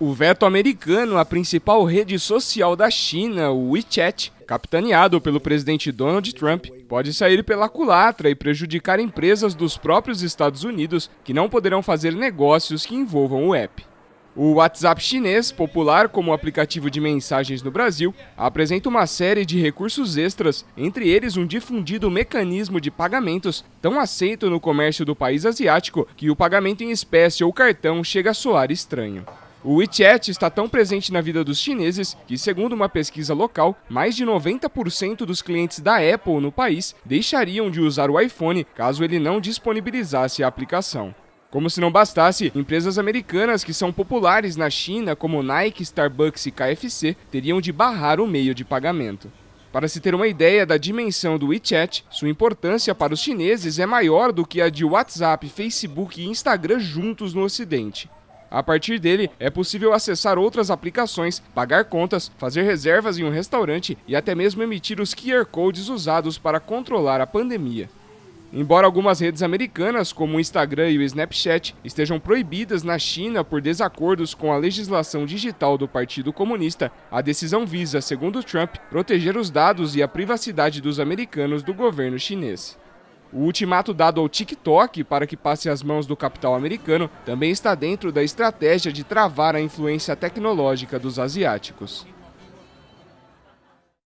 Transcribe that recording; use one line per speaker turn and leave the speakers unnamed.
O veto americano à principal rede social da China, o WeChat, capitaneado pelo presidente Donald Trump, pode sair pela culatra e prejudicar empresas dos próprios Estados Unidos que não poderão fazer negócios que envolvam o app. O WhatsApp chinês, popular como aplicativo de mensagens no Brasil, apresenta uma série de recursos extras, entre eles um difundido mecanismo de pagamentos tão aceito no comércio do país asiático que o pagamento em espécie ou cartão chega a soar estranho. O WeChat está tão presente na vida dos chineses que, segundo uma pesquisa local, mais de 90% dos clientes da Apple no país deixariam de usar o iPhone caso ele não disponibilizasse a aplicação. Como se não bastasse, empresas americanas que são populares na China, como Nike, Starbucks e KFC, teriam de barrar o meio de pagamento. Para se ter uma ideia da dimensão do WeChat, sua importância para os chineses é maior do que a de WhatsApp, Facebook e Instagram juntos no Ocidente. A partir dele, é possível acessar outras aplicações, pagar contas, fazer reservas em um restaurante e até mesmo emitir os QR Codes usados para controlar a pandemia. Embora algumas redes americanas, como o Instagram e o Snapchat, estejam proibidas na China por desacordos com a legislação digital do Partido Comunista, a decisão visa, segundo Trump, proteger os dados e a privacidade dos americanos do governo chinês. O ultimato dado ao TikTok para que passe às mãos do capital americano também está dentro da estratégia de travar a influência tecnológica dos asiáticos.